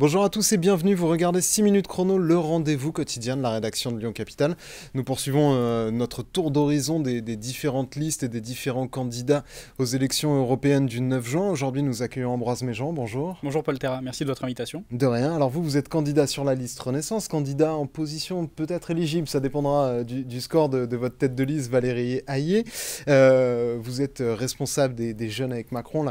Bonjour à tous et bienvenue, vous regardez 6 minutes chrono, le rendez-vous quotidien de la rédaction de Lyon Capital. Nous poursuivons euh, notre tour d'horizon des, différentes listes et des différents candidats aux élections européennes du 9 juin. Aujourd'hui nous accueillons Ambroise Méjean, bonjour. Bonjour Paul Terra, merci de votre invitation. De rien, alors vous, vous êtes candidat sur la liste Renaissance, candidat en position peut-être éligible, ça dépendra euh, du, score de, votre tête de liste Valérie Haillé. Euh, vous êtes responsable des, jeunes avec Macron,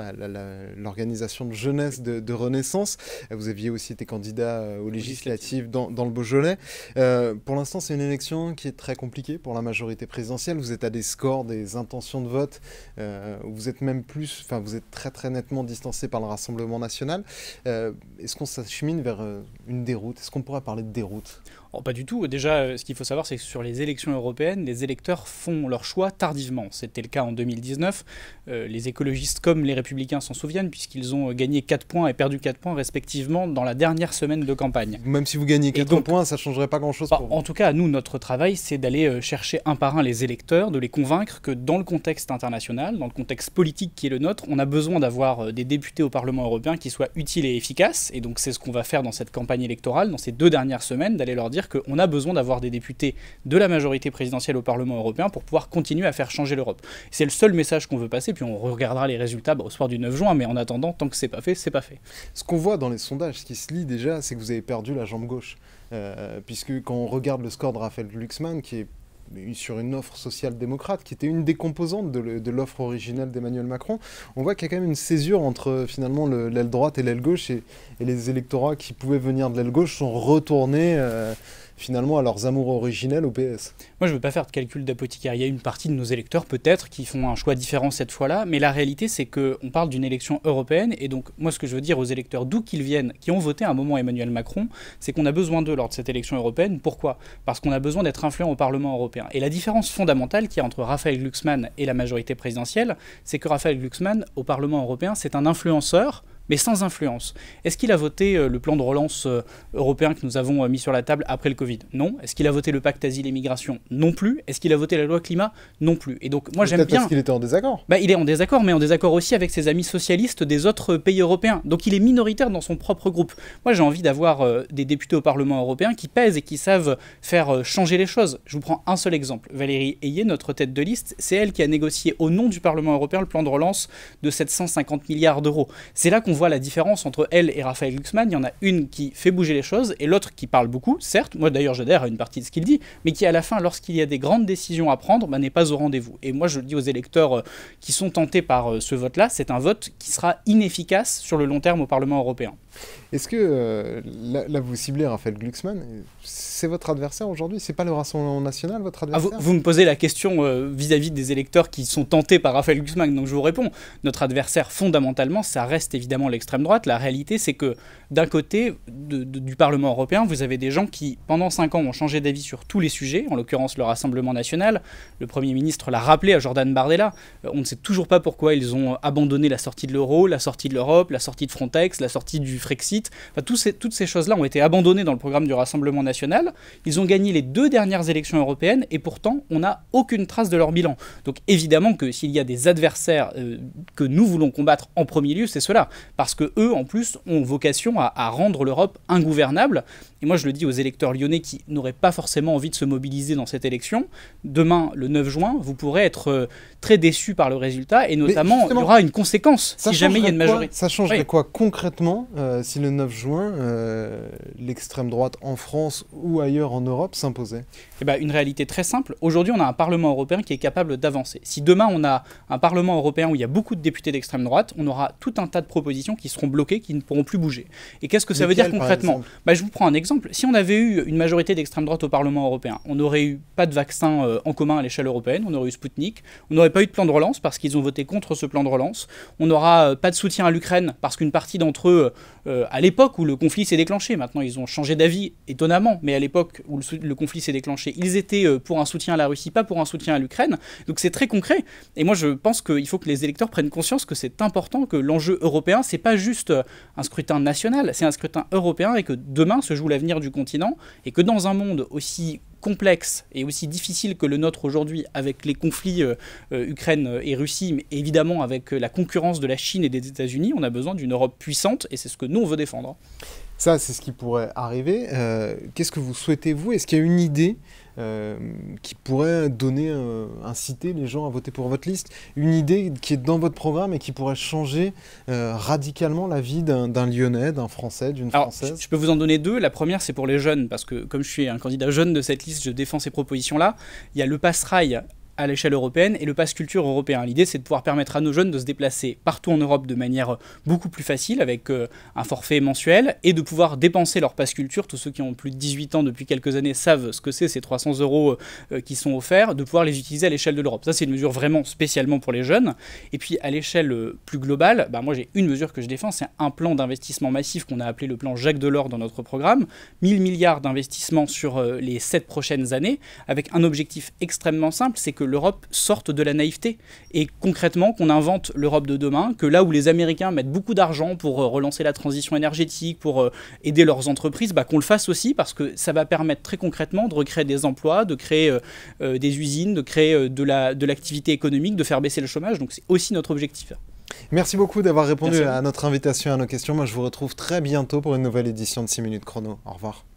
l'organisation de jeunesse de, de Renaissance. Vous aviez aussi été candidat euh, aux législatives dans, le Beaujolais. Euh, pour l'instant, c'est une élection qui est très compliquée pour la majorité présidentielle. Vous êtes à des scores, des intentions de vote, euh, vous êtes même plus, enfin, vous êtes très très nettement distancé par le Rassemblement national. Est-ce qu'on s'achemine vers une déroute Est-ce qu'on pourrait parler de déroute pas du tout. Déjà, euh, ce qu'il faut savoir, c'est que sur les élections européennes, les électeurs font leur choix tardivement. C'était le cas en 2019. Euh, les écologistes comme les républicains s'en souviennent, puisqu'ils ont euh, gagné 4 points et perdu 4 points respectivement dans la dernière semaine de campagne. Même si vous gagnez 4 points, ça changerait pas grand-chose. Bah, en tout cas, nous, notre travail, c'est d'aller chercher un par un les électeurs, de les convaincre que dans le contexte international, dans le contexte politique qui est le nôtre, on a besoin d'avoir des députés au Parlement européen qui soient utiles et efficaces. Et donc, c'est ce qu'on va faire dans cette campagne électorale, dans ces deux dernières semaines, d'aller leur dire qu'on a besoin d'avoir des députés de la majorité présidentielle au Parlement européen pour pouvoir continuer à faire changer l'Europe. C'est le seul message qu'on veut passer, puis on regardera les résultats bah, au soir du 9 juin, mais en attendant, tant que c'est pas fait, c'est pas fait. Ce qu'on voit dans les sondages, ce qui se lit déjà, c'est que vous avez perdu la jambe gauche. Euh, puisque quand on regarde le score de Raphaël Luxman, qui est sur une offre social-démocrate qui était une des composantes de l'offre originale d'Emmanuel Macron, on voit qu'il y a quand même une césure entre euh, finalement l'aile droite et l'aile gauche et, les électorats qui pouvaient venir de l'aile gauche sont retournés. Euh, finalement à leurs amours originels au PS. Moi, je ne veux pas faire de calcul d'apothicaire. Il y a une partie de nos électeurs, peut-être, qui font un choix différent cette fois-là, mais la réalité, c'est qu'on parle d'une élection européenne, et donc, moi, ce que je veux dire aux électeurs, d'où qu'ils viennent, qui ont voté à un moment Emmanuel Macron, c'est qu'on a besoin d'eux lors de cette élection européenne. Pourquoi Parce qu'on a besoin d'être influent au Parlement européen. Et la différence fondamentale qu'il y a entre Raphaël Glucksmann et la majorité présidentielle, c'est que Raphaël Glucksmann, au Parlement européen, c'est un influenceur mais sans influence. Est-ce qu'il a voté euh, le plan de relance euh, européen que nous avons euh, mis sur la table après le Covid Non. Est-ce qu'il a voté le pacte asile et migration Non plus. Est-ce qu'il a voté la loi climat Non plus. Et donc moi j'aime bien. Parce qu'il était en désaccord. Bah, il est en désaccord, mais en désaccord aussi avec ses amis socialistes des autres pays européens. Donc il est minoritaire dans son propre groupe. Moi j'ai envie d'avoir des députés au Parlement européen qui pèsent et qui savent faire changer les choses. Je vous prends un seul exemple. Valérie Ayé, notre tête de liste, c'est elle qui a négocié au nom du Parlement européen le plan de relance de 750 milliards d'euros. C'est là qu'on voit la différence entre elle et Raphaël Luxman, Il y en a une qui fait bouger les choses et l'autre qui parle beaucoup, certes. Moi d'ailleurs, j'adhère à une partie de ce qu'il dit, mais qui à la fin, lorsqu'il y a des grandes décisions à prendre, bah, n'est pas au rendez-vous. Et moi, je le dis aux électeurs euh, qui sont tentés par euh, ce vote-là, c'est un vote qui sera inefficace sur le long terme au Parlement européen. Est-ce que, euh, là, vous ciblez Raphaël Glucksmann, c'est votre adversaire aujourd'hui C'est pas le Rassemblement National, votre ah, adversaire vous, me posez la question euh, vis-à-vis des électeurs qui sont tentés par Raphaël Glucksmann, donc je vous réponds. Notre adversaire, fondamentalement, ça reste évidemment l'extrême droite. La réalité, c'est que d'un côté du Parlement européen, vous avez des gens qui, pendant cinq ans, ont changé d'avis sur tous les sujets, en l'occurrence le Rassemblement National. Le Premier ministre l'a rappelé à Jordan Bardella. Euh, on ne sait toujours pas pourquoi ils ont abandonné la sortie de l'euro, la sortie de l'Europe, la sortie de Frontex, la sortie du Brexit. toutes ces choses-là ont été abandonnées dans le programme du Rassemblement national. Ils ont gagné les deux dernières élections européennes et pourtant on n'a aucune trace de leur bilan. Donc évidemment que s'il y a des adversaires euh, que nous voulons combattre en premier lieu, c'est cela. Parce que eux, en plus, ont vocation à, rendre l'Europe ingouvernable. Et moi, je le dis aux électeurs lyonnais qui n'auraient pas forcément envie de se mobiliser dans cette élection. Demain, le 9 juin, vous pourrez être euh, très déçus par le résultat et notamment, il y aura une conséquence si jamais il y a une majorité. ça change de quoi concrètement euh, euh, si le 9 juin, euh, l'extrême droite en France ou ailleurs en Europe s'imposait eh ben, Une réalité très simple. Aujourd'hui, on a un Parlement européen qui est capable d'avancer. Si demain, on a un Parlement européen où il y a beaucoup de députés d'extrême droite, on aura tout un tas de propositions qui seront bloquées, qui ne pourront plus bouger. Et qu'est-ce que ça veut dire concrètement bah, Je vous prends un exemple. Si on avait eu une majorité d'extrême droite au Parlement européen, on n'aurait eu pas de vaccin euh, en commun à l'échelle européenne, on aurait eu Sputnik, on n'aurait pas eu de plan de relance parce qu'ils ont voté contre ce plan de relance, on n'aura pas de soutien à l'Ukraine parce qu'une partie d'entre eux euh, à l'époque où le conflit s'est déclenché. Maintenant, ils ont changé d'avis étonnamment, mais à l'époque où le, conflit s'est déclenché, ils étaient euh, pour un soutien à la Russie, pas pour un soutien à l'Ukraine. Donc c'est très concret. Et moi, je pense qu'il faut que les électeurs prennent conscience que c'est important, que l'enjeu européen, c'est pas juste euh, un scrutin national, c'est un scrutin européen et que demain se joue l'avenir du continent et que dans un monde aussi complexe et aussi difficile que le nôtre aujourd'hui avec les conflits euh, euh, Ukraine euh, et Russie, mais évidemment avec la concurrence de la Chine et des États-Unis, on a besoin d'une Europe puissante et c'est ce que nous on veut défendre. Ça, c'est ce qui pourrait arriver. Qu'est-ce que vous souhaitez, vous Est-ce qu'il y a une idée euh, qui pourrait donner, euh, inciter les gens à voter pour votre liste, une idée qui est dans votre programme et qui pourrait changer euh, radicalement la vie d'un Lyonnais, d'un Français, d'une Française Je peux vous en donner deux. La première, c'est pour les jeunes, parce que comme je suis un candidat jeune de cette liste, je défends ces propositions-là. Il y a le passerail à l'échelle européenne et le passe culture européen. L'idée, c'est de pouvoir permettre à nos jeunes de se déplacer partout en Europe de manière euh, beaucoup plus facile, avec euh, un forfait mensuel, et de pouvoir dépenser leur passe culture. Tous ceux qui ont plus de 18 ans depuis quelques années savent ce que c'est, ces 300 euros euh, qui sont offerts, de pouvoir les utiliser à l'échelle de l'Europe. Ça, c'est une mesure vraiment spécialement pour les jeunes. Et puis, à l'échelle plus globale, bah, moi, j'ai une mesure que je défends, c'est un plan d'investissement massif qu'on a appelé le plan Jacques Delors dans notre programme. 1000 milliards d'investissements sur les 7 prochaines années, avec un objectif extrêmement simple, c'est que l'Europe sorte de la naïveté et concrètement qu'on invente l'Europe de demain, que là où les Américains mettent beaucoup d'argent pour euh, relancer la transition énergétique, pour euh, aider leurs entreprises, bah, qu'on le fasse aussi parce que ça va permettre très concrètement de recréer des emplois, de créer euh, des usines, de créer de, la, de l'activité économique, de faire baisser le chômage. Donc c'est aussi notre objectif. Merci beaucoup d'avoir répondu à, notre invitation et à nos questions. Moi, je vous retrouve très bientôt pour une nouvelle édition de 6 minutes chrono. Au revoir.